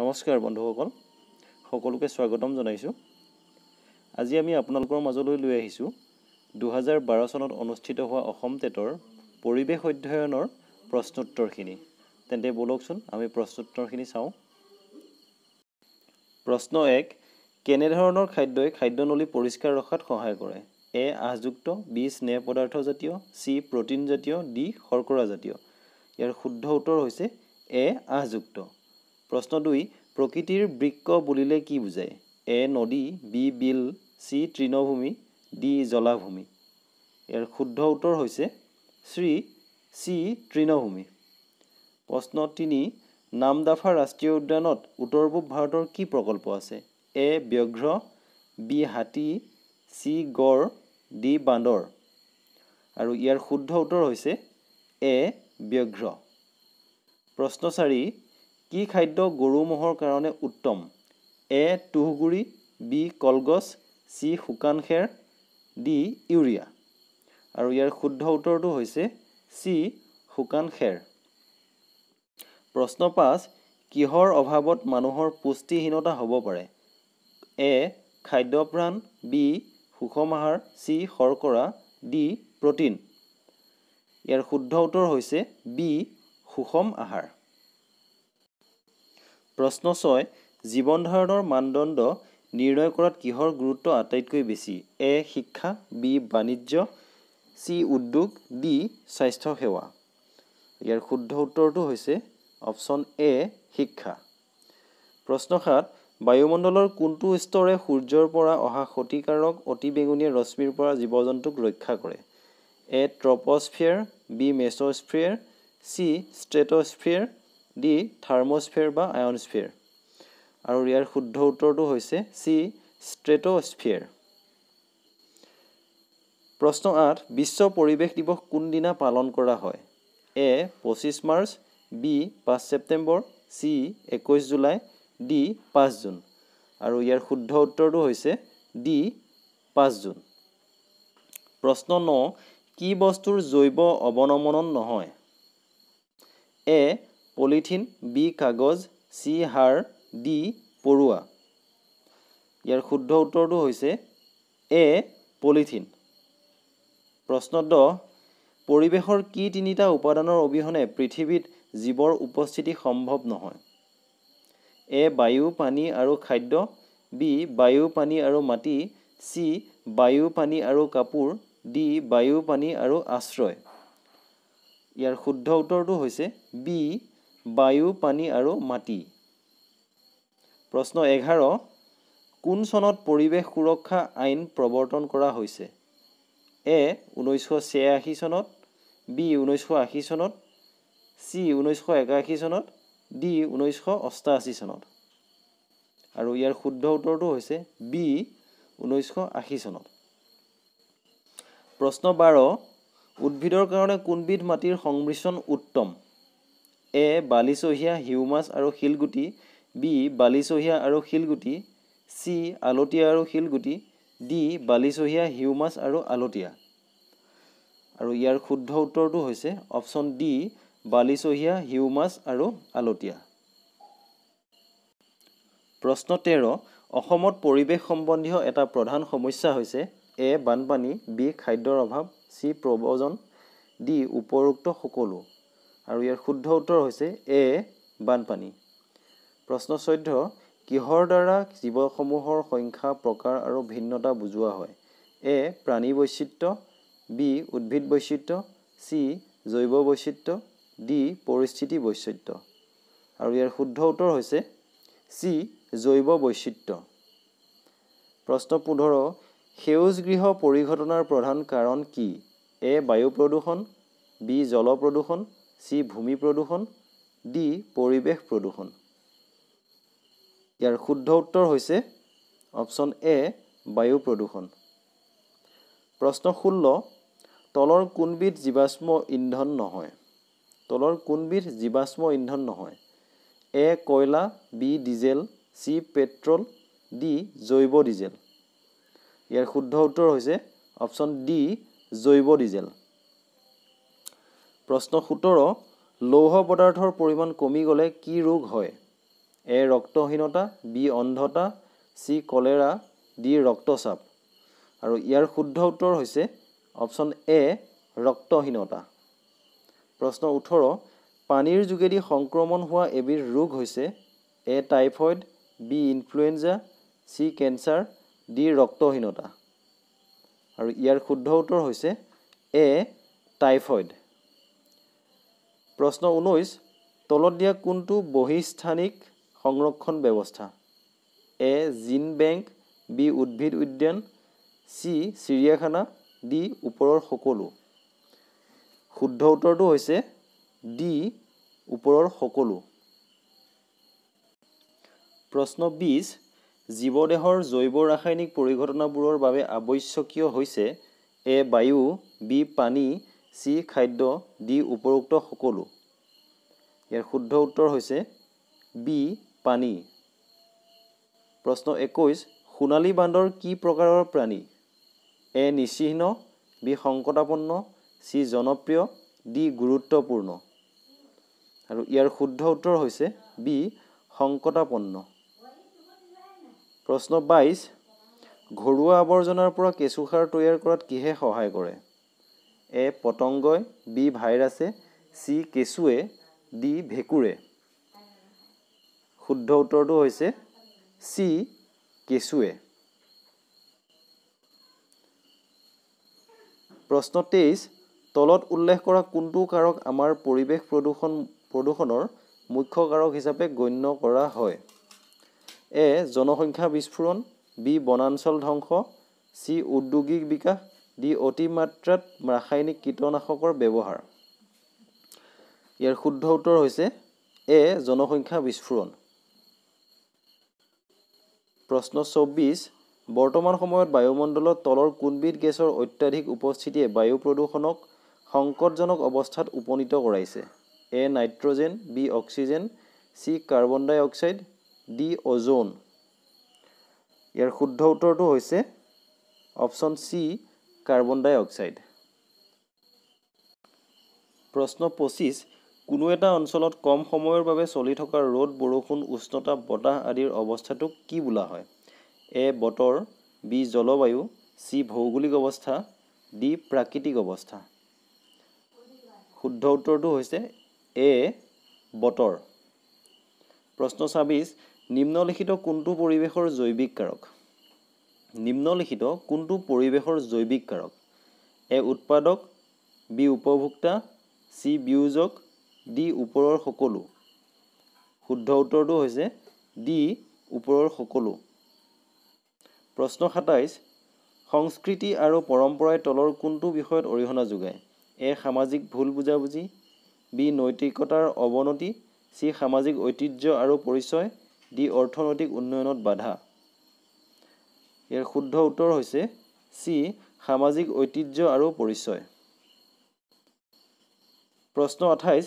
নমস্কাৰ বন্ধুসকল সকলোকে স্বাগতম জনাইছোঁ আজি আমি আপোনালোকৰ মাজলৈ লৈ আহিছোঁ দুহেজাৰ বাৰ চনত অনুষ্ঠিত হোৱা অসম টেটৰ পৰিৱেশ অধ্যয়নৰ প্ৰশ্নোত্তৰখিনি তেন্তে বলকচোন আমি প্ৰশ্নোত্তৰখিনি চাওঁ প্ৰশ্ন এক কেনেধৰণৰ খাদ্যই খাদ্যনলী পৰিষ্কাৰ ৰখাত সহায় কৰে এ আহযুক্ত বি স্নেহ পদাৰ্থজাতীয় চি প্ৰটিনজাতীয় ডি শৰ্কৰাজাতীয় ইয়াৰ শুদ্ধ উত্তৰ হৈছে এ আঁহযুক্ত প্ৰশ্ন দুই প্ৰকৃতিৰ বৃক্ষ বুলিলে কি বুজায় এ নদী বি বিল চি তৃণভূমি ডি জলাভূমি ইয়াৰ শুদ্ধ উত্তৰ হৈছে শ্ৰী চি তৃণভূমি প্ৰশ্ন তিনি নামদাফা ৰাষ্ট্ৰীয় উদ্যানত উত্তৰ পূব ভাৰতৰ কি প্ৰকল্প আছে এ ব্যঘ্ৰ বি হাতী চি গড় ডি বান্দৰ আৰু ইয়াৰ শুদ্ধ উত্তৰ হৈছে এ ব্যঘ্ৰ প্ৰশ্ন চাৰি কি খাদ্য গৰু ম'হৰ কাৰণে উত্তম এ তুঁহগুৰি বি কলগছ চি শুকান খেৰ ডি ইউৰিয়া আৰু ইয়াৰ শুদ্ধ উত্তৰটো হৈছে চি শুকান খেৰ প্ৰশ্ন পাঁচ কিহৰ অভাৱত মানুহৰ পুষ্টিহীনতা হ'ব পাৰে এ খাদ্যপ্ৰাণ বি সুষম আহাৰ চি শৰ্কৰা ডি প্ৰটিন ইয়াৰ শুদ্ধ উত্তৰ হৈছে বি সুষম আহাৰ প্ৰশ্ন ছয় জীৱন ধাৰণৰ মানদণ্ড নিৰ্ণয় কৰাত কিহৰ গুৰুত্ব আটাইতকৈ বেছি এ শিক্ষা বি বাণিজ্য চি উদ্যোগ ডি স্বাস্থ্যসেৱা ইয়াৰ শুদ্ধ উত্তৰটো হৈছে অপশ্যন এ শিক্ষা প্ৰশ্ন সাত বায়ুমণ্ডলৰ কোনটো স্তৰে সূৰ্যৰ পৰা অহা ক্ষতিকাৰক অতি বেঙুনীয়া ৰশ্মিৰ পৰা জীৱ জন্তুক ৰক্ষা কৰে A troposphere B mesosphere C stratosphere D thermosphere বা আয়নস্ফিয়াৰ আৰু ইয়াৰ শুদ্ধ উত্তৰটো হৈছে চি ষ্ট্ৰেটস্ফিয়াৰ প্ৰশ্ন আঠ বিশ্ব পৰিৱেশ দিৱস কোনদিনা পালন কৰা হয় এ পঁচিছ মাৰ্চ বি পাঁচ ছেপ্টেম্বৰ চি একৈছ জুলাই ডি পাঁচ জুন আৰু ইয়াৰ শুদ্ধ উত্তৰটো হৈছে ডি পাঁচ জুন প্ৰশ্ন ন কি বস্তুৰ জৈৱ অৱনমনন নহয় এ পলিথিন বি কাগজ চি হাড় ডি পৰুৱা ইয়াৰ শুদ্ধ উত্তৰটো হৈছে এ পলিথিন প্ৰশ্ন দহ পৰিৱেশৰ কি তিনিটা উপাদানৰ অবিহনে পৃথিৱীত জীৱৰ উপস্থিতি সম্ভৱ নহয় এ বায়ু পানী আৰু খাদ্য বি বায়ু পানী আৰু মাটি চি বায়ু পানী আৰু কাপোৰ ডি বায়ু পানী আৰু আশ্ৰয় ইয়াৰ শুদ্ধ উত্তৰটো হৈছে বি বায়ু পানী আৰু মাটি প্ৰশ্ন এঘাৰ কোন চনত পৰিৱেশ সুৰক্ষা আইন প্ৰৱৰ্তন কৰা হৈছে এ ঊনৈছশ ছয়াশী চনত বি ঊনৈছশ আশী চনত চি ঊনৈছশ একাশী চনত ডি ঊনৈছশ অষ্টাশী চনত আৰু ইয়াৰ শুদ্ধ উত্তৰটো হৈছে বি ঊনৈছশ আশী চনত প্ৰশ্ন বাৰ উদ্ভিদৰ কাৰণে কোনবিধ মাটিৰ সংমিশ্ৰণ উত্তম এ বালিচহীয়া হিউমাছ আৰু শিলগুটি বি বালিচহীয়া আৰু শিলগুটি চি আলতীয়া আৰু শিলগুটি ডি বালিচহীয়া হিউমাছ আৰু আলতীয়া আৰু ইয়াৰ শুদ্ধ উত্তৰটো হৈছে অপশ্যন ডি বালিচহীয়া হিউমাছ আৰু আলতীয়া প্ৰশ্ন তেৰ অসমত পৰিৱেশ সম্বন্ধীয় এটা প্ৰধান সমস্যা হৈছে এ বানপানী বি খাদ্যৰ অভাৱ চি প্ৰব্ৰজন ডি উপৰোক্ত সকলো আৰু ইয়াৰ শুদ্ধ উত্তৰ হৈছে এ বানপানী প্ৰশ্ন চৈধ্য কিহৰ দ্বাৰা জীৱসমূহৰ সংখ্যা প্ৰকাৰ আৰু ভিন্নতা বুজোৱা হয় এ প্ৰাণী বৈচিত্ৰ বি উদ্ভিদ বৈচিত্ৰ চি জৈৱ বৈচিত্ৰ ডি পৰিস্থিতি বৈচিত্ৰ আৰু ইয়াৰ শুদ্ধ উত্তৰ হৈছে চি জৈৱ বৈচিত্ৰ প্ৰশ্ন পোন্ধৰ সেউজ গৃহ পৰিঘটনাৰ প্ৰধান কাৰণ কি এ বায়ু প্ৰদূষণ বি জল প্ৰদূষণ চি ভূমি প্ৰদূষণ ডি পৰিৱেশ প্ৰদূষণ ইয়াৰ শুদ্ধ উত্তৰ হৈছে অপশ্যন এ বায়ু প্ৰদূষণ প্ৰশ্ন ষোল্ল তলৰ কোনবিধ জীৱাশ্ম ইন্ধন নহয় তলৰ কোনবিধ জীৱাশ্ম ইন্ধন নহয় এ কয়লা B diesel C petrol D জৈৱ ডিজেল ইয়াৰ শুদ্ধ উত্তৰ হৈছে অপশ্যন ডি জৈৱ ডিজেল প্ৰশ্ন সোতৰ লৌহ পদাৰ্থৰ পৰিমাণ কমি গ'লে কি ৰোগ হয় এ ৰক্তহীনতা বি অন্ধতা চি কলেৰা ডি ৰক্তচাপ আৰু ইয়াৰ শুদ্ধ উত্তৰ হৈছে অপশ্যন এ ৰক্তহীনতা প্ৰশ্ন ওঠৰ পানীৰ যোগেদি সংক্ৰমণ হোৱা এবিধ ৰোগ হৈছে A typhoid B influenza C cancer D ৰক্তহীনতা আৰু ইয়াৰ শুদ্ধ উত্তৰ হৈছে এ টাইফয়ড প্ৰশ্ন ঊনৈছ তলত দিয়া কোনটো বহিস্থানিক সংৰক্ষণ ব্যৱস্থা এ জিন বেংক বি উদ্ভিদ উদ্যান চি চিৰিয়াখানা ডি ওপৰৰ সকলো শুদ্ধ উত্তৰটো হৈছে ডি ওপৰৰ সকলো প্ৰশ্ন বিছ জীৱদেহৰ জৈৱ ৰাসায়নিক পৰিঘটনাবোৰৰ বাবে আৱশ্যকীয় হৈছে এ বায়ু বি পানী চি খাদ্য ডি উপৰোক্ত সকলো ইয়াৰ শুদ্ধ উত্তৰ হৈছে বি পানী প্ৰশ্ন একৈছ সোণালী বান্দৰ কি প্ৰকাৰৰ প্ৰাণী এ নিচিহ্ন বি সংকটাপন্ন চি জনপ্ৰিয় ডি গুৰুত্বপূৰ্ণ আৰু ইয়াৰ শুদ্ধ উত্তৰ হৈছে বি সংকটাপন্ন প্ৰশ্ন বাইছ ঘৰুৱা আৱৰ্জনাৰ পৰা কেঁচুসাৰ তৈয়াৰ কৰাত কিহে সহায় কৰে এ পতংগই বি ভাইৰাছে চি কেঁচুৱে ডি ভেঁকুৰে শুদ্ধ উত্তৰটো হৈছে চি কেঁচুৱে প্ৰশ্ন তেইছ তলত উল্লেখ কৰা কোনটো কাৰক আমাৰ পৰিৱেশ প্ৰদূষণ প্ৰদূষণৰ মুখ্য কাৰক হিচাপে গণ্য কৰা হয় এ জনসংখ্যা বিস্ফোৰণ বি বনাঞ্চল ধ্বংস চি উদ্যোগিক বিকাশ দি অতিমাত্ৰাত ৰাসায়নিক কীটনাশকৰ ব্যৱহাৰ ইয়াৰ শুদ্ধ উত্তৰ হৈছে এ জনসংখ্যা বিস্ফোৰণ প্ৰশ্ন চৌব্বিছ বৰ্তমান সময়ত বায়ুমণ্ডলত তলৰ কোনবিধ গেছৰ অত্যাধিক উপস্থিতিয়ে বায়ু প্ৰদূষণক সংকটজনক অৱস্থাত উপনীত কৰাইছে A nitrogen B oxygen C carbon dioxide D ozone ইয়াৰ শুদ্ধ উত্তৰটো হৈছে option C carbon dioxide প্ৰশ্ন পঁচিছ কোনো এটা অঞ্চলত কম সময়ৰ বাবে চলি থকা ৰ'দ বৰষুণ উষ্ণতা বতাহ আদিৰ অৱস্থাটোক কি বোলা হয় এ বতৰ বি জলবায়ু চি ভৌগোলিক অৱস্থা ডি প্ৰাকৃতিক অৱস্থা শুদ্ধ উত্তৰটো হৈছে এ বতৰ প্ৰশ্ন ছাব্বিছ নিম্নলিখিত কোনটো পৰিৱেশৰ জৈৱিক নিম্নলিখিত কোনটো পৰিৱেশৰ জৈৱিক কাৰক এ উৎপাদক বি উপভোক্তা চি বিয়োজক ডি ওপৰৰ সকলো শুদ্ধ উত্তৰটো হৈছে ডি ওপৰৰ সকলো প্ৰশ্ন সাতাইছ সংস্কৃতি আৰু পৰম্পৰাই তলৰ কোনটো বিষয়ত অৰিহণা যোগায় এ সামাজিক ভুল বুজাবুজি বি নৈতিকতাৰ অৱনতি চি সামাজিক ঐতিহ্য আৰু পৰিচয় ডি অৰ্থনৈতিক উন্নয়নত বাধা ইয়াৰ শুদ্ধ উত্তৰ হৈছে চি সামাজিক ঐতিহ্য আৰু পৰিচয় প্ৰশ্ন আঠাইছ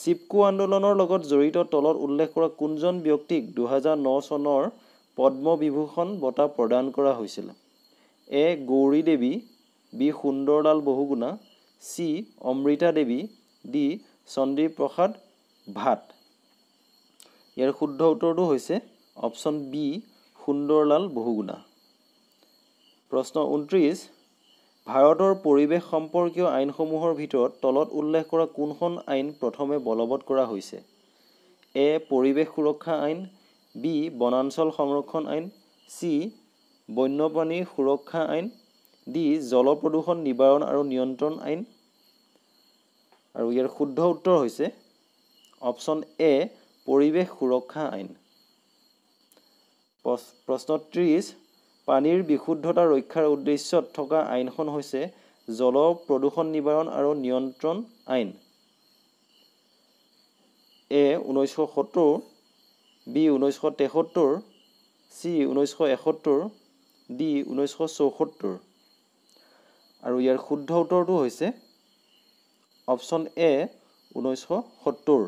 চিপকো আন্দোলনৰ লগত জড়িত তলত উল্লেখ কৰা কোনজন ব্যক্তিক দুহেজাৰ ন চনৰ পদ্মবিভূষণ বঁটা প্ৰদান কৰা হৈছিল A Gauri Devi B Sundarlal Bahuguna C Amrita Devi D Chandi Prasad Bhatt ইয়াৰ শুদ্ধ উত্তৰটো হৈছে অপশ্যন বি সুন্দৰলাল বহুগুণা প্ৰশ্ন ঊনত্ৰিছ ভাৰতৰ পৰিৱেশ সম্পৰ্কীয় আইনসমূহৰ ভিতৰত তলত উল্লেখ কৰা কোনখন আইন প্ৰথমে বলবৎ কৰা হৈছে এ পৰিৱেশ সুৰক্ষা আইন বি বনাঞ্চল সংৰক্ষণ আইন চি বন্যপ্ৰাণী সুৰক্ষা আইন ডি জল প্ৰদূষণ নিবাৰণ আৰু নিয়ন্ত্ৰণ আইন আৰু ইয়াৰ শুদ্ধ উত্তৰ হৈছে অপশ্যন এ পৰিৱেশ সুৰক্ষা আইন প্ৰশ্ন ত্ৰিছ পানীৰ বিশুদ্ধতা ৰক্ষাৰ উদ্দেশ্যত থকা আইনখন হৈছে জল প্ৰদূষণ নিবাৰণ আৰু নিয়ন্ত্ৰণ আইন এ ঊনৈছশ সত্তৰ বি ঊনৈছশ তেসত্তৰ চি ঊনৈছশ এসত্তৰ ডি ঊনৈছশ চৌসত্তৰ আৰু ইয়াৰ শুদ্ধ উত্তৰটো হৈছে অপশ্যন এ ঊনৈছশ সত্তৰ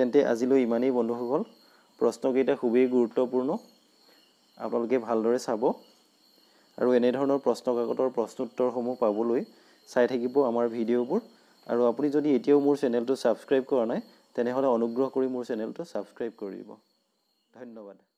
তেন্তে আজিলৈ ইমানেই বন্ধুসকল প্ৰশ্নকেইটা খুবেই গুৰুত্বপূৰ্ণ আপোনালোকে ভালদৰে চাব আৰু এনেধৰণৰ প্ৰশ্নকাকতৰ প্ৰশ্নোত্তৰসমূহ পাবলৈ চাই থাকিব আমাৰ ভিডিঅ'বোৰ আৰু আপুনি যদি এতিয়াও মোৰ চেনেলটো ছাবস্ক্ৰাইব কৰা নাই তেনেহ'লে অনুগ্ৰহ কৰি মোৰ চেনেলটো ছাবস্ক্ৰাইব কৰি দিব ধন্যবাদ